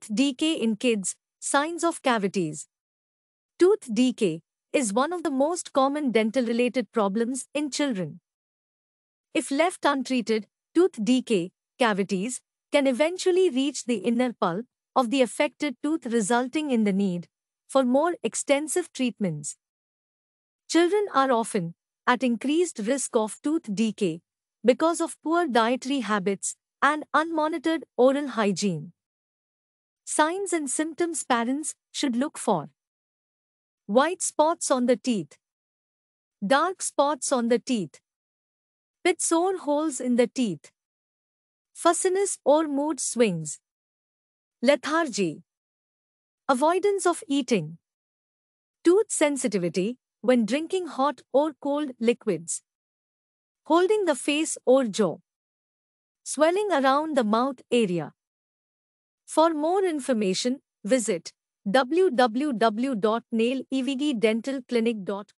Tooth decay in kids, signs of cavities. Tooth decay is one of the most common dental-related problems in children. If left untreated, tooth decay, cavities, can eventually reach the inner pulp of the affected tooth resulting in the need for more extensive treatments. Children are often at increased risk of tooth decay because of poor dietary habits and unmonitored oral hygiene. Signs and symptoms parents should look for. White spots on the teeth. Dark spots on the teeth. Pit sore holes in the teeth. Fussiness or mood swings. Lethargy. Avoidance of eating. Tooth sensitivity when drinking hot or cold liquids. Holding the face or jaw. Swelling around the mouth area. For more information, visit www.nailevddentalclinic.com.